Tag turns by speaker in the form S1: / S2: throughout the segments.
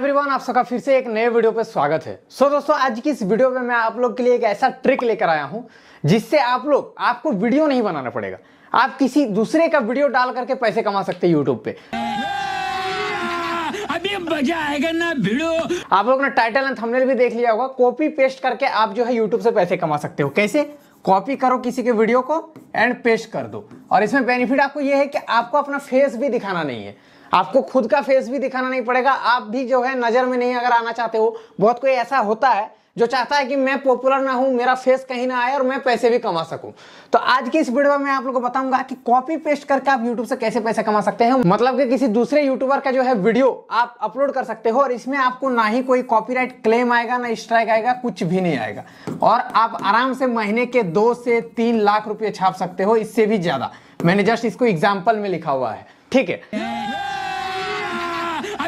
S1: everyone आप सबका फिर से एक नए वीडियो पे स्वागत है सो so, दोस्तों आज की इस वीडियो में मैं आप लोग के लिए एक ऐसा ट्रिक लेकर आया हूं जिससे आप लोग आपको वीडियो नहीं बनाना पड़ेगा आप किसी दूसरे का वीडियो डाल करके पैसे कमा सकते हैं यूट्यूब पे अभी मजा आएगा ना वीडियो आप लोग ने टाइटल एंड थंबनेल भी देख लिया होगा कॉपी पेस्ट करके आप जो है यूट्यूब से पैसे कमा सकते हो कैसे कॉपी करो किसी के वीडियो को एंड पेस्ट कर दो और इसमें बेनिफिट आपको यह है कि आपको अपना फेस भी दिखाना नहीं है आपको खुद का फेस भी दिखाना नहीं पड़ेगा आप भी जो है नज़र में नहीं अगर आना चाहते हो बहुत कोई ऐसा होता है जो चाहता है कि मैं पॉपुलर ना हूं मेरा फेस कहीं ना आए और मैं पैसे भी कमा सकूं तो आज की इस वीडियो में आप लोग को बताऊंगा कि कॉपी पेस्ट करके आप यूट्यूब से कैसे पैसे कमा सकते हैं मतलब कि किसी दूसरे यूट्यूबर का जो है वीडियो आप अपलोड कर सकते हो और इसमें आपको ना ही कोई कॉपी क्लेम आएगा ना स्ट्राइक आएगा कुछ भी नहीं आएगा और आप आराम से महीने के दो से तीन लाख रुपये छाप सकते हो इससे भी ज़्यादा मैंने जस्ट इसको एग्जाम्पल में लिखा हुआ है ठीक है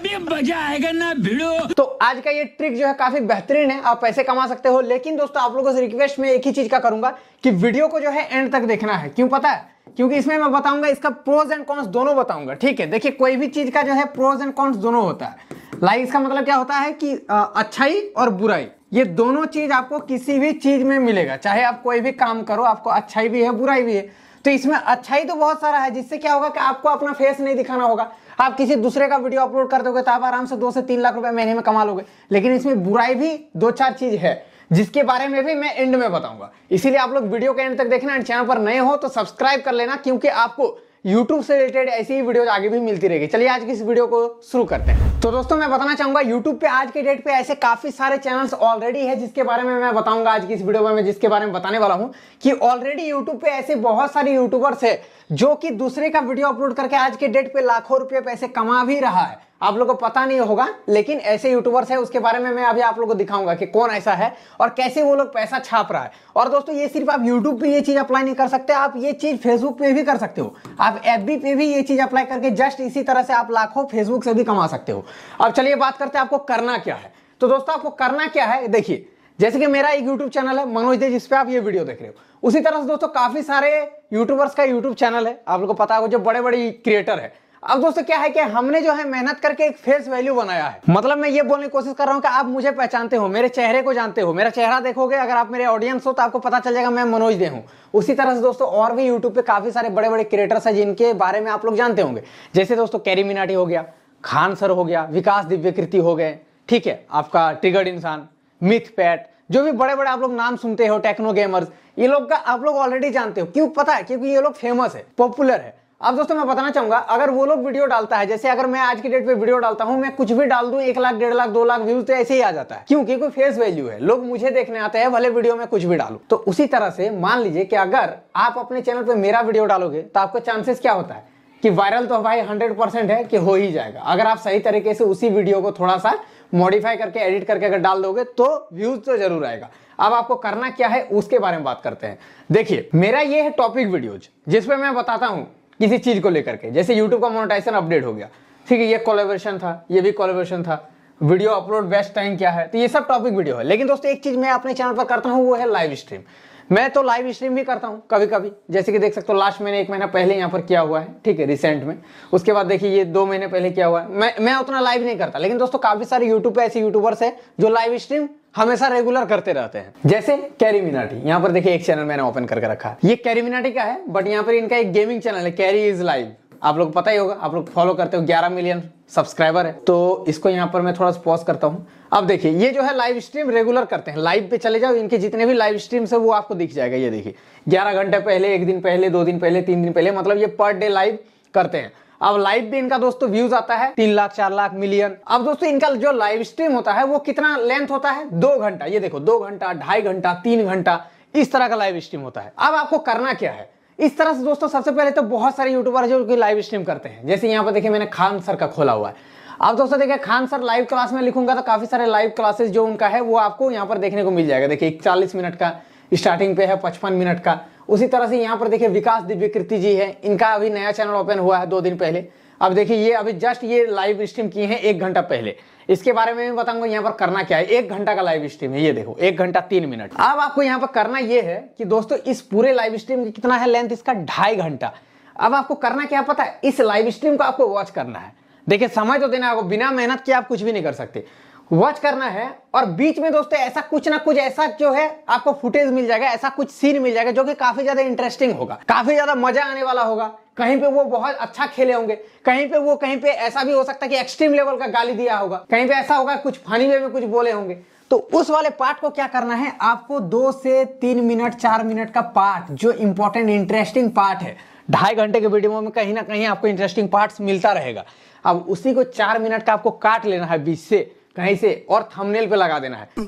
S1: अभी मजा आएगा ना भिड़ो तो आज का ये ट्रिक जो है काफी बेहतरीन है आप पैसे कमा सकते हो लेकिन दोस्तों आप लोगों से रिक्वेस्ट में एक ही चीज का करूंगा कि वीडियो को जो है एंड तक देखना है क्यों पता है क्योंकि इसमें मैं बताऊंगा इसका प्रोज एंड कॉन्स दोनों बताऊंगा ठीक है देखिए कोई भी चीज का जो है प्रोज एंड कॉन्स दोनों होता है लाइक इसका मतलब क्या होता है कि अच्छाई और बुराई ये दोनों चीज आपको किसी भी चीज में मिलेगा चाहे आप कोई भी काम करो आपको अच्छाई भी है बुराई भी है तो इसमें अच्छाई तो बहुत सारा है जिससे क्या होगा कि आपको अपना फेस नहीं दिखाना होगा आप किसी दूसरे का वीडियो अपलोड कर दोगे तो आप आराम से दो से तीन लाख रुपए महीने में कमा लोगे लेकिन इसमें बुराई भी दो चार चीज है जिसके बारे में भी मैं एंड में बताऊंगा इसीलिए आप लोग वीडियो के एंड तक देखना एंड चैनल पर नए हो तो सब्सक्राइब कर लेना क्योंकि आपको यूट्यूब से रिलेटेड ऐसी ही वीडियो आगे भी मिलती रहेगी चलिए आज की इस वीडियो को शुरू करते हैं तो दोस्तों मैं बताना चाहूँगा YouTube पे आज के डेट पे ऐसे काफ़ी सारे चैनल्स ऑलरेडी है जिसके बारे में मैं बताऊंगा आज की इस वीडियो में मैं जिसके बारे में बताने वाला हूँ कि ऑलरेडी YouTube पे ऐसे बहुत सारे यूट्यूबर्स है जो कि दूसरे का वीडियो अपलोड करके आज के डेट पे लाखों रुपये पैसे कमा भी रहा है आप लोग को पता नहीं होगा लेकिन ऐसे यूट्यूबर्स हैं उसके बारे में मैं अभी आप लोगों को दिखाऊंगा कि कौन ऐसा है और कैसे वो लोग पैसा छाप रहा है और दोस्तों ये सिर्फ आप यूट्यूब पे ये चीज़ अप्लाई नहीं कर सकते आप ये चीज़ फेसबुक पे भी कर सकते हो आप एफ पे भी ये चीज़ अप्लाई करके जस्ट इसी तरह से आप लाखों फेसबुक से भी कमा सकते हो अब चलिए बात करते हैं आपको करना क्या है तो दोस्तों आपको करना क्या है देखिए जैसे कि मेरा एक यूट्यूब चैनल है मनोज दे जिसपे आप ये वीडियो देख रहे हो उसी तरह से दोस्तों काफ़ी सारे यूट्यूबर्स का यूट्यूब चैनल है आप लोगों को पता होगा जो बड़े बड़े क्रिएटर है अब दोस्तों क्या है कि हमने जो है मेहनत करके एक फेस वैल्यू बनाया है मतलब मैं ये बोलने की कोशिश कर रहा हूँ कि आप मुझे पहचानते हो मेरे चेहरे को जानते हो मेरा चेहरा देखोगे अगर आप मेरे ऑडियंस हो तो आपको पता चल जाएगा मैं मनोज दे हूँ उसी तरह से दोस्तों और भी यूट्यूब पे काफी सारे बड़े बड़े क्रिएटर्स हैं जिनके बारे में आप लोग जानते होंगे जैसे दोस्तों कैरी मिनाटी हो गया खान सर हो गया विकास दिव्यकृति हो गए ठीक है आपका ट्रिगर्ड इंसान मिथ पैट जो भी बड़े बड़े आप लोग नाम सुनते हो टेक्नो गेमर्स ये लोग का आप लोग ऑलरेडी जानते हो क्यों पता है क्योंकि ये लोग फेमस है पॉपुलर है अब दोस्तों मैं बताना चाहूंगा अगर वो लोग वीडियो डालता है जैसे अगर मैं आज की डेट पे वीडियो डालता हूँ मैं कुछ भी डाल दू एक लाख डेढ़ लाख दो लाख व्यूज तो ऐसे ही आ जाता है क्योंकि कोई फेस वैल्यू है लोग मुझे देखने आते हैं भले वीडियो में कुछ भी डालू तो उसी तरह से मान लीजिए कि अगर आप अपने चैनल पर मेरा वीडियो डालोगे तो आपको चांसेस क्या होता है कि वायरल तो भाई हंड्रेड परसेंट है कि हो ही जाएगा अगर आप सही तरीके से उसी वीडियो को थोड़ा सा मॉडिफाई करके एडिट करके अगर डाल दोगे तो व्यूज तो जरूर आएगा अब आपको करना क्या है उसके बारे में बात करते हैं देखिए मेरा ये है टॉपिक वीडियोज जिसपे मैं बताता हूँ किसी चीज़ को लेकर के जैसे यूट्यूब का मोनोटाइजेशन अपडेट हो गया ठीक है ये कोलेबोरेशन था ये भी कोलेबोरेशन था वीडियो अपलोड बेस्ट टाइम क्या है तो ये सब टॉपिक वीडियो है लेकिन दोस्तों एक चीज़ मैं अपने चैनल पर करता हूँ वो है लाइव स्ट्रीम मैं तो लाइव स्ट्रीम भी करता हूँ कभी कभी जैसे कि देख सकते हो लास्ट मैंने एक महीना पहले यहाँ पर किया हुआ है ठीक है रिसेंट में उसके बाद देखिए ये दो महीने पहले किया हुआ है मैं मैं उतना लाइव नहीं करता लेकिन दोस्तों काफ़ी सारे यूट्यूब पे ऐसे यूट्यूबर्स है जो लाइव स्ट्रीम हमेशा रेगुलर करते रहते हैं जैसे कैरी मिनाटी यहाँ पर देखिए एक चैनल मैंने ओपन करके रखा है ये कैरी मिनाटी का है बट यहाँ पर इनका एक गेमिंग चैनल है कैरी इज लाइव आप लोग पता ही होगा आप लोग फॉलो करते हो 11 मिलियन सब्सक्राइबर है तो इसको यहाँ पर मैं थोड़ा सा पॉज करता हूँ अब देखिए ये जो है लाइव स्ट्रीम रेगुलर करते हैं लाइव पे चले जाओ इनके जितने भी लाइव स्ट्रीम है वो आपको दिख जाएगा ये देखिए ग्यारह घंटे पहले एक दिन पहले दो दिन पहले तीन दिन पहले मतलब ये पर डे लाइव करते हैं अब लाइव भी इनका दोस्तों व्यूज आता है तीन लाख चार लाख मिलियन अब दोस्तों इनका जो लाइव स्ट्रीम होता है वो कितना लेंथ होता है दो घंटा ये देखो दो घंटा ढाई घंटा तीन घंटा इस तरह का लाइव स्ट्रीम होता है अब आपको करना क्या है इस तरह से दोस्तों सबसे पहले तो बहुत सारे यूट्यूबर जो कि लाइव स्ट्रीम करते हैं जैसे यहाँ पर देखिए मैंने खान सर का खोला हुआ है अब दोस्तों देखिए खान सर लाइव क्लास में लिखूंगा तो काफी सारे लाइव क्लासेस जो उनका है वो आपको यहाँ पर देखने को मिल जाएगा देखिए चालीस मिनट का स्टार्टिंग पे है पचपन मिनट का उसी तरह से यहाँ पर देखिए विकास दिव्यकृति जी है इनका अभी नया चैनल ओपन हुआ है दो दिन पहले अब देखिए ये अभी जस्ट ये लाइव स्ट्रीम किए हैं एक घंटा पहले इसके बारे में बताऊंगा यहाँ पर करना क्या है एक घंटा का लाइव स्ट्रीम है ये देखो एक घंटा तीन मिनट अब आपको यहाँ पर करना ये है कि दोस्तों इस पूरे लाइव स्ट्रीम की कितना है लेंथ इसका ढाई घंटा अब आपको करना क्या पता है इस लाइव स्ट्रीम को आपको वॉच करना है देखिए समय तो देना आपको बिना मेहनत के आप कुछ भी नहीं कर सकते वॉच करना है और बीच में दोस्तों ऐसा कुछ ना कुछ ऐसा जो है आपको फुटेज मिल जाएगा ऐसा कुछ सीन मिल जाएगा जो कि काफी ज्यादा इंटरेस्टिंग होगा काफी ज्यादा मजा आने वाला होगा कहीं पे वो बहुत अच्छा खेले होंगे कहीं पे वो कहीं पे ऐसा भी हो सकता है कि एक्सट्रीम लेवल का गाली दिया होगा कहीं पे ऐसा होगा कुछ फनी वे में कुछ बोले होंगे तो उस वाले पार्ट को क्या करना है आपको दो से तीन मिनट चार मिनट का पार्ट जो इंपॉर्टेंट इंटरेस्टिंग पार्ट है ढाई घंटे के वीडियो में कहीं ना कहीं आपको इंटरेस्टिंग पार्ट मिलता रहेगा अब उसी को चार मिनट का आपको काट लेना है बीच से कहीं से और थंबनेल पे लगा देना है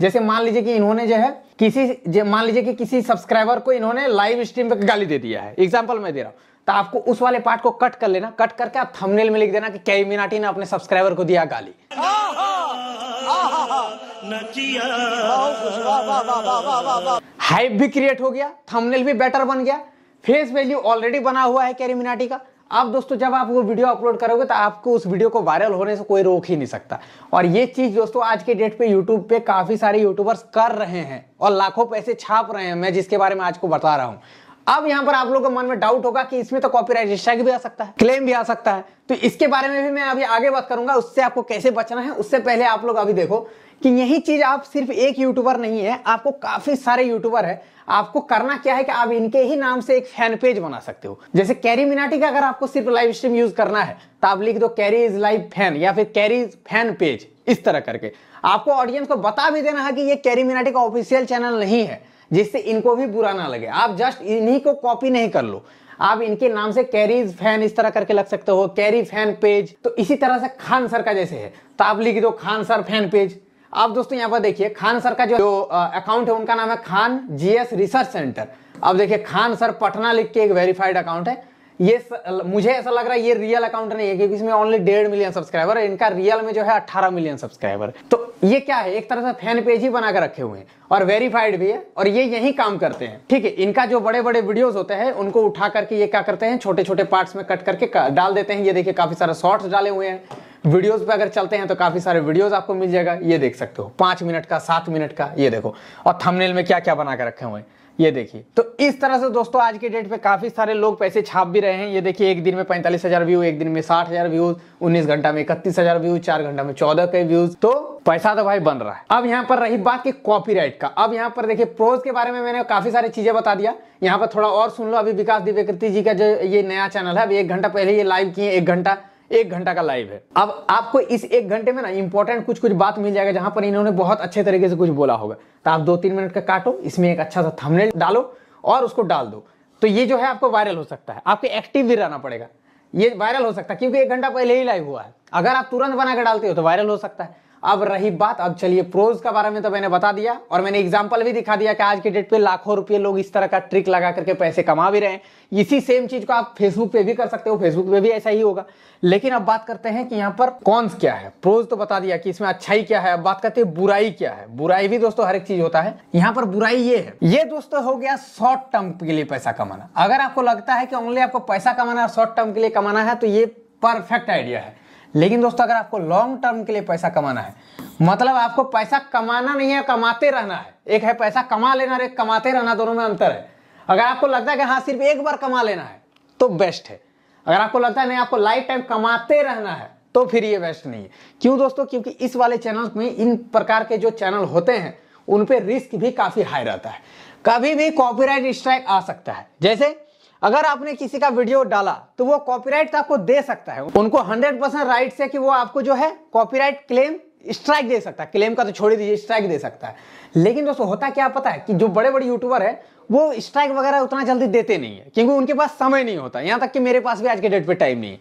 S1: जैसे मान लीजिए कि इन्होंने जो है किसी मान लीजिए कि किसी सब्सक्राइबर को इन्होंने लाइव स्ट्रीम पे गाली दे दिया है एग्जाम्पल मैं दे रहा हूँ तो आपको उस वाले पार्ट को कट कर लेना कट करके आप थंबनेल में लिख देना कि कई मिनाटी ने अपने सब्सक्राइबर को दिया गाली हाइप भी क्रिएट हो गया थंबनेल भी बेटर बन गया फेस वैल्यू ऑलरेडी बना हुआ है कैरी मिनाटी का आप दोस्तों जब आप वो वीडियो अपलोड करोगे तो आपको उस वीडियो को वायरल होने से कोई रोक ही नहीं सकता और ये चीज़ दोस्तों आज के डेट पे यूट्यूब पे काफ़ी सारे यूट्यूबर्स कर रहे हैं और लाखों पैसे छाप रहे हैं मैं जिसके बारे में आज को बता रहा हूँ अब यहाँ पर आप लोगों के मन में डाउट होगा कि इसमें तो कॉपीराइट स्ट्राइक भी आ सकता है क्लेम भी आ सकता है तो इसके बारे में भी मैं अभी आगे बात करूंगा उससे आपको कैसे बचना है उससे पहले आप लोग अभी देखो कि यही चीज आप सिर्फ एक यूट्यूबर नहीं है आपको काफी सारे यूट्यूबर है आपको करना क्या है कि आप इनके ही नाम से एक फैन पेज बना सकते हो जैसे कैरी मिनाटी का अगर आपको सिर्फ लाइव स्ट्रीम यूज करना है तो आप लिख दो कैरी इज लाइव फैन या फिर कैरी इज फैन पेज इस तरह करके आपको ऑडियंस को बता भी देना है कि ये कैरी मिनाटी का ऑफिशियल चैनल नहीं है जिससे इनको भी बुरा ना लगे आप जस्ट इन्हीं को कॉपी नहीं कर लो आप इनके नाम से कैरी फैन इस तरह करके लग सकते हो कैरी फैन पेज तो इसी तरह से खान सर का जैसे है तो आप लिख दो खान सर फैन पेज आप दोस्तों यहाँ पर देखिए खान सर का जो, जो अकाउंट है उनका नाम है खान जीएस रिसर्च सेंटर अब देखिए खान सर पटना लिख के एक वेरीफाइड अकाउंट है ये स, मुझे ऐसा लग रहा है ये रियल अकाउंट नहीं है क्योंकि इसमें ओनली डेढ़ मिलियन सब्सक्राइबर इनका रियल में जो है अट्ठारह मिलियन सब्सक्राइबर तो ये क्या है एक तरह से फैन पेज ही बनाकर रखे हुए हैं और वेरीफाइड भी है और ये यही काम करते हैं ठीक है इनका जो बड़े बड़े वीडियोस होते हैं उनको उठा करके ये क्या करते हैं छोटे छोटे पार्ट्स में कट करके डाल देते हैं ये देखिए काफी सारे शॉर्ट्स डाले हुए हैं वीडियोस पे अगर चलते हैं तो काफ़ी सारे वीडियोस आपको मिल जाएगा ये देख सकते हो पांच मिनट का सात मिनट का ये देखो और थंबनेल में क्या क्या बना के रखे हुए ये देखिए तो इस तरह से दोस्तों आज के डेट पे काफ़ी सारे लोग पैसे छाप भी रहे हैं ये देखिए एक दिन में पैंतालीस हज़ार व्यू एक दिन में साठ हज़ार व्यूज उन्नीस घंटा में इकतीस हज़ार व्यूज चार घंटा में चौदह के व्यूज तो पैसा तो भाई बन रहा है अब यहाँ पर रही बात की कॉपीराइट का अब यहाँ पर देखिए प्रोज के बारे में मैंने काफ़ी सारी चीज़ें बता दिया यहाँ पर थोड़ा और सुन लो अभी विकास दिव्यकृति जी का जो ये नया चैनल है अभी एक घंटा पहले ये लाइव किए एक घंटा एक घंटा का लाइव है अब आपको इस एक घंटे में ना इंपॉर्टेंट कुछ कुछ बात मिल जाएगा जहां पर इन्होंने बहुत अच्छे तरीके से कुछ बोला होगा तो आप दो तीन मिनट का काटो इसमें एक अच्छा सा थंबनेल डालो और उसको डाल दो तो ये जो है आपको वायरल हो सकता है आपको एक्टिव भी रहना पड़ेगा ये वायरल हो सकता है क्योंकि एक घंटा पहले ही लाइव हुआ है अगर आप तुरंत बनाकर डालते हो तो वायरल हो सकता है अब रही बात अब चलिए प्रोज का बारे में तो मैंने बता दिया और मैंने एग्जाम्पल भी दिखा दिया कि आज के डेट पे लाखों रुपए लोग इस तरह का ट्रिक लगा करके पैसे कमा भी रहे हैं इसी सेम चीज को आप फेसबुक पे भी कर सकते हो फेसबुक पे भी ऐसा ही होगा लेकिन अब बात करते हैं कि यहाँ पर कॉन्स क्या है प्रोज तो बता दिया कि इसमें अच्छाई क्या है अब बात करते हैं बुराई क्या है बुराई भी दोस्तों हर एक चीज होता है यहाँ पर बुराई ये है ये दोस्तों हो गया शॉर्ट टर्म के लिए पैसा कमाना अगर आपको लगता है कि ओनली आपको पैसा कमाना शॉर्ट टर्म के लिए कमाना है तो ये परफेक्ट आइडिया है लेकिन दोस्तों अगर आपको लॉन्ग टर्म के लिए पैसा कमाना है मतलब आपको पैसा कमाना नहीं है कमाते रहना है एक है पैसा कमा लेना एक कमाते रहना दोनों में अंतर है अगर आपको लगता है कि हाँ सिर्फ एक बार कमा लेना है तो बेस्ट है अगर आपको लगता है नहीं आपको लाइफ टाइम कमाते रहना है तो फिर ये बेस्ट नहीं है क्यों दोस्तों क्योंकि इस वाले चैनल में इन प्रकार के जो चैनल होते हैं उन पर रिस्क भी काफ़ी हाई रहता है कभी भी कॉपीराइट स्ट्राइक आ सकता है जैसे अगर आपने किसी का वीडियो डाला तो वो कॉपीराइट तो आपको दे सकता है उनको 100% राइट्स है कि वो आपको जो है कॉपीराइट क्लेम स्ट्राइक दे सकता है क्लेम का तो छोड़ ही दीजिए स्ट्राइक दे सकता है लेकिन दोस्तों होता क्या पता है कि जो बड़े बड़े यूट्यूबर है वो स्ट्राइक वगैरह उतना जल्दी देते नहीं है क्योंकि उनके पास समय नहीं होता यहाँ तक कि मेरे पास भी आज के डेट पे टाइम नहीं है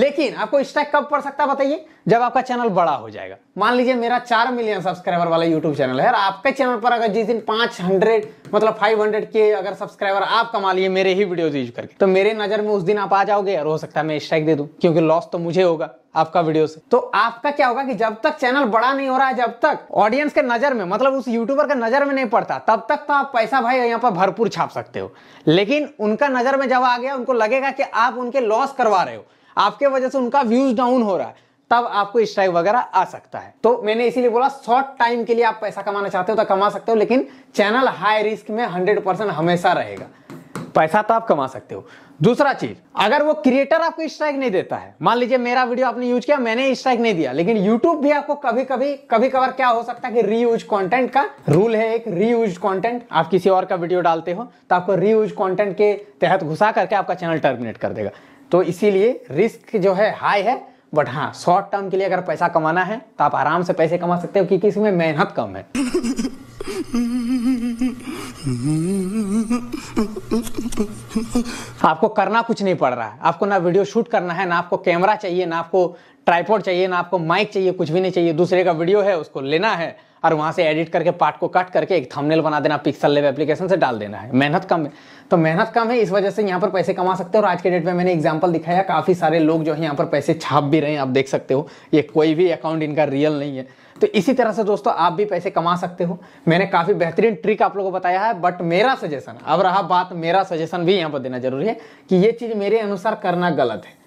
S1: लेकिन आपको स्ट्राइक कब पड़ सकता है बताइए जब आपका चैनल बड़ा हो जाएगा मान लीजिए मेरा चार मिलियन सब्सक्राइबर वाला यूट्यूब चैनल है और आपके चैनल पर अगर जिस दिन पाँच हंड्रेड मतलब फाइव हंड्रेड के अगर सब्सक्राइबर आप कमा लिए मेरे ही वीडियोज यूज करके तो मेरे नज़र में उस दिन आप आ जाओगे और हो सकता है मैं स्ट्राइक दे दूँ क्योंकि लॉस तो मुझे होगा आपका वीडियो से तो आपका क्या होगा कि जब तक चैनल बड़ा नहीं हो रहा है जब तक ऑडियंस के नजर में मतलब उस यूट्यूबर के नजर में नहीं पड़ता तब तक तो आप पैसा भाई यहाँ पर भरपूर छाप सकते हो लेकिन उनका नजर में जब आ गया उनको लगेगा कि आप उनके लॉस करवा रहे हो आपके वजह से उनका व्यूज डाउन हो रहा है तब आपको स्ट्राइक वगैरह आ सकता है तो मैंने इसीलिए बोला शॉर्ट टाइम के लिए आप पैसा कमाना चाहते हो तो कमा सकते हो लेकिन चैनल हाई रिस्क में हंड्रेड परसेंट हमेशा रहेगा पैसा तो आप कमा सकते हो दूसरा चीज अगर वो क्रिएटर आपको स्ट्राइक नहीं देता है मान लीजिए मेरा वीडियो आपने यूज किया मैंने स्ट्राइक नहीं दिया लेकिन यूट्यूब भी आपको कभी कभी कभी कभार क्या हो सकता है कि रीयूज कंटेंट का रूल है एक रीयूज कंटेंट आप किसी और का वीडियो डालते हो तो आपको रीयूज कंटेंट के तहत घुसा करके आपका चैनल टर्मिनेट कर देगा तो इसीलिए रिस्क जो है हाई है बट हाँ शॉर्ट टर्म के लिए अगर पैसा कमाना है तो आप आराम से पैसे कमा सकते हो क्योंकि इसमें मेहनत कम है आपको करना कुछ नहीं पड़ रहा है आपको ना वीडियो शूट करना है ना आपको कैमरा चाहिए ना आपको ट्राईपोर्ड चाहिए ना आपको माइक चाहिए कुछ भी नहीं चाहिए दूसरे का वीडियो है उसको लेना है और वहाँ से एडिट करके पार्ट को कट करके एक थंबनेल बना देना पिक्सल लेव एप्लीकेशन से डाल देना है मेहनत कम है तो मेहनत कम है इस वजह से यहाँ पर पैसे कमा सकते हो और आज के डेट में मैंने एग्जाम्पल दिखाया काफ़ी सारे लोग जो है यहाँ पर पैसे छाप भी रहे हैं आप देख सकते हो ये कोई भी अकाउंट इनका रियल नहीं है तो इसी तरह से दोस्तों आप भी पैसे कमा सकते हो मैंने काफ़ी बेहतरीन ट्रिक आप लोगों को बताया है बट मेरा सजेशन अब रहा बात मेरा सजेशन भी यहाँ पर देना जरूरी है कि ये चीज़ मेरे अनुसार करना गलत है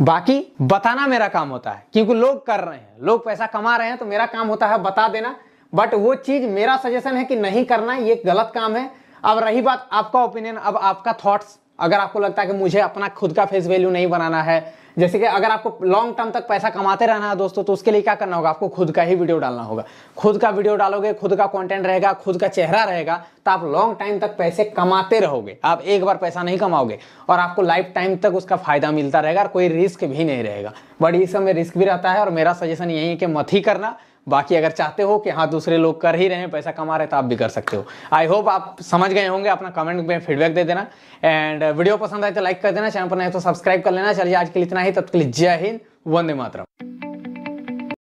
S1: बाकी बताना मेरा काम होता है क्योंकि लोग कर रहे हैं लोग पैसा कमा रहे हैं तो मेरा काम होता है बता देना बट वो चीज़ मेरा सजेशन है कि नहीं करना ये गलत काम है अब रही बात आपका ओपिनियन अब आपका थॉट्स अगर आपको लगता है कि मुझे अपना खुद का फेस वैल्यू नहीं बनाना है जैसे कि अगर आपको लॉन्ग टर्म तक पैसा कमाते रहना है दोस्तों तो उसके लिए क्या करना होगा आपको खुद का ही वीडियो डालना होगा खुद का वीडियो डालोगे खुद का कंटेंट रहेगा खुद का चेहरा रहेगा तो आप लॉन्ग टाइम तक पैसे कमाते रहोगे आप एक बार पैसा नहीं कमाओगे और आपको लाइफ टाइम तक उसका फायदा मिलता रहेगा और कोई रिस्क भी नहीं रहेगा बट इस समय रिस्क भी रहता है और मेरा सजेशन यही है कि मत ही करना बाकी अगर चाहते हो कि हाँ दूसरे लोग कर ही रहे हैं पैसा कमा रहे तो आप भी कर सकते हो आई होप आप समझ गए होंगे अपना कमेंट में फीडबैक दे देना एंड वीडियो पसंद आए तो लाइक कर देना चैनल पर नहीं तो सब्सक्राइब कर लेना चलिए आज के लिए इतना ही तब के लिए जय हिंद वंदे मातरम